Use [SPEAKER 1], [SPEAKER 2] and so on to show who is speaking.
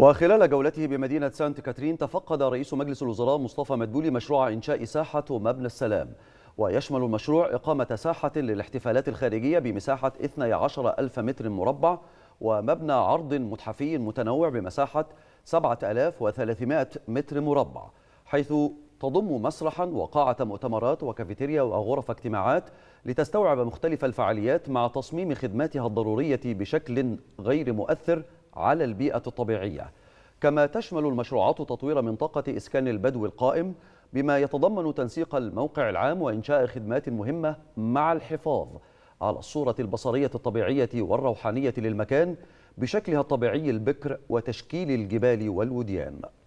[SPEAKER 1] وخلال جولته بمدينة سانت كاترين تفقد رئيس مجلس الوزراء مصطفى مدبولي مشروع إنشاء ساحة مبنى السلام ويشمل المشروع إقامة ساحة للاحتفالات الخارجية بمساحة 12 ألف متر مربع ومبنى عرض متحفي متنوع بمساحة 7300 متر مربع حيث تضم مسرحا وقاعة مؤتمرات وكافيتيريا وغرف اجتماعات لتستوعب مختلف الفعاليات مع تصميم خدماتها الضرورية بشكل غير مؤثر على البيئة الطبيعية كما تشمل المشروعات تطوير منطقة إسكان البدو القائم بما يتضمن تنسيق الموقع العام وإنشاء خدمات مهمة مع الحفاظ على الصورة البصرية الطبيعية والروحانية للمكان بشكلها الطبيعي البكر وتشكيل الجبال والوديان